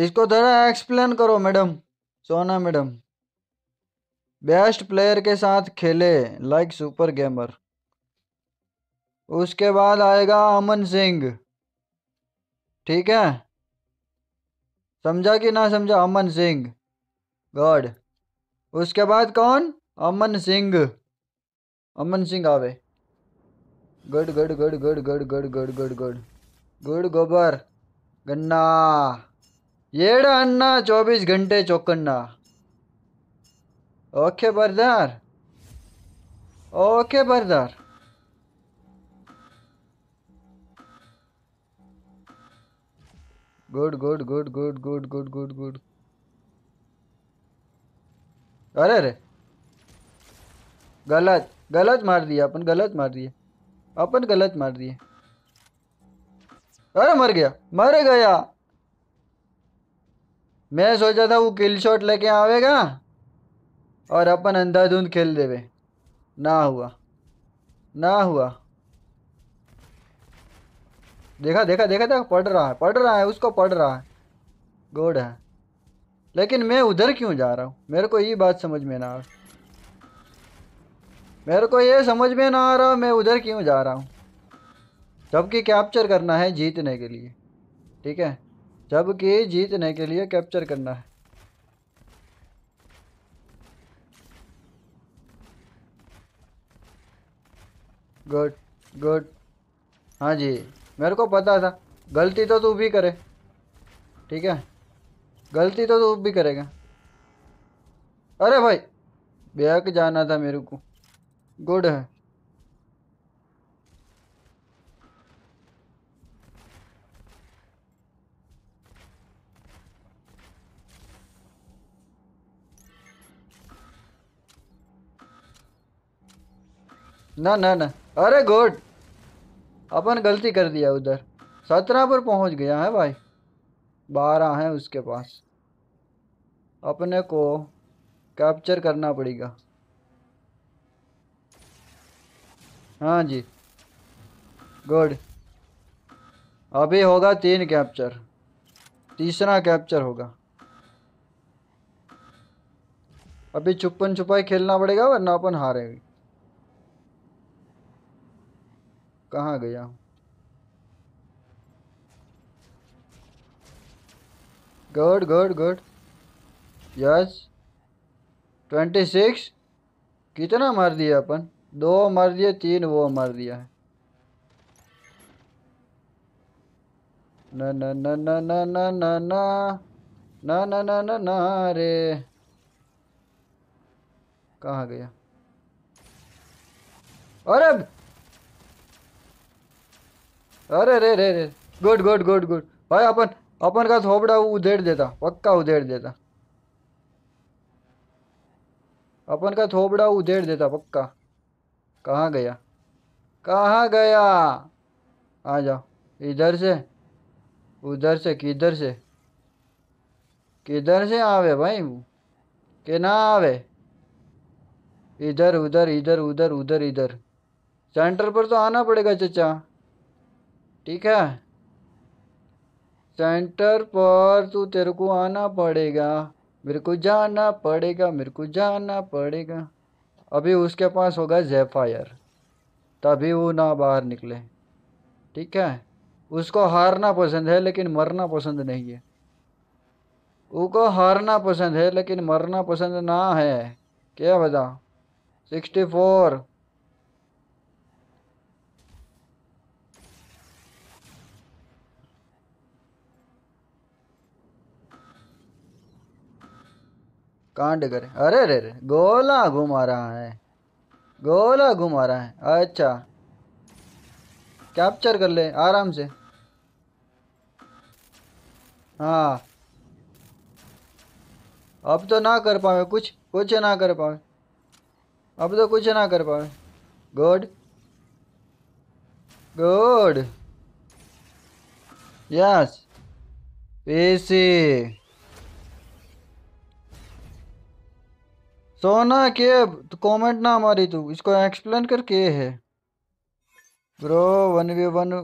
इसको ज़रा एक्सप्लेन करो मैडम सोना मैडम बेस्ट प्लेयर के साथ खेले लाइक सुपर गेमर उसके बाद आएगा अमन सिंह ठीक है समझा कि ना समझा अमन सिंह गॉड उसके बाद कौन अमन सिंह अमन सिंह आवे good good good good good good good good good good गोबर गन्ना येड़ा अन्ना चौबीस घंटे चौकन्ना ओके बरदार ओके बरदार good good good good good good good good अरे अरे गलत गलत मार दिया अपन गलत मार दिए अपन गलत मार दिए अरे मर गया मर गया मैं सोचा था वो किल शॉट लेके आवेगा और अपन अंधाधुंध खेल देवे ना हुआ ना हुआ देखा देखा देखा देखा पढ़ रहा है पढ़ रहा है उसको पढ़ रहा है गोड है लेकिन मैं उधर क्यों जा रहा हूँ मेरे को ये बात समझ में ना आ मेरे को ये समझ में ना आ रहा मैं उधर क्यों जा रहा हूँ जबकि कैप्चर करना है जीतने के लिए ठीक है जबकि जीतने के लिए कैप्चर करना है गुड गुड हाँ जी मेरे को पता था गलती तो तू भी करे ठीक है गलती तो तू भी करेगा अरे भाई बैग जाना था मेरे को गुड है ना ना ना अरे गुड अपन गलती कर दिया उधर सत्रह पर पहुंच गया है भाई बारह हैं उसके पास अपने को कैप्चर करना पड़ेगा हाँ जी गुड अभी होगा तीन कैप्चर तीसरा कैप्चर होगा अभी छुपन छुपाई खेलना पड़ेगा वरना अपन हारेंगे कहाँ गया good good good yes twenty six कितना मार दिया अपन दो मार दिया तीन वो मार दिया है ना ना ना ना ना ना ना ना ना ना ना ना ना रे कहाँ गया अरे अरे रे रे रे गुड गुड गुड गुड भाई अपन अपन का वो उधेड़ देता पक्का उधेड़ देता अपन का थोबड़ा उधेड़ देता पक्का कहाँ गया कहाँ गया आ जाओ इधर से उधर से किधर से किधर से आवे भाई के ना आवे इधर उधर इधर उधर उधर इधर सेंटर पर तो आना पड़ेगा चचा ठीक है सेंटर पर तू तो तेरे को आना पड़ेगा मेरे को जाना पड़ेगा मेरे को जाना पड़ेगा अभी उसके पास होगा जेफायर तभी वो ना बाहर निकले ठीक है उसको हारना पसंद है लेकिन मरना पसंद नहीं है उसको हारना पसंद है लेकिन मरना पसंद ना है क्या बता सिक्सटी फोर कांड करे अरे अरे अरे गोला घुमा रहा है गोला घुमा रहा है अच्छा कैप्चर कर ले आराम से हाँ अब तो ना कर पाए कुछ कुछ ना कर पाए अब तो कुछ ना कर पावे गुड गुड यस पीसी सोना तो के कमेंट तो ना मारी तू इसको एक्सप्लेन करके है ब्रो वन वे वन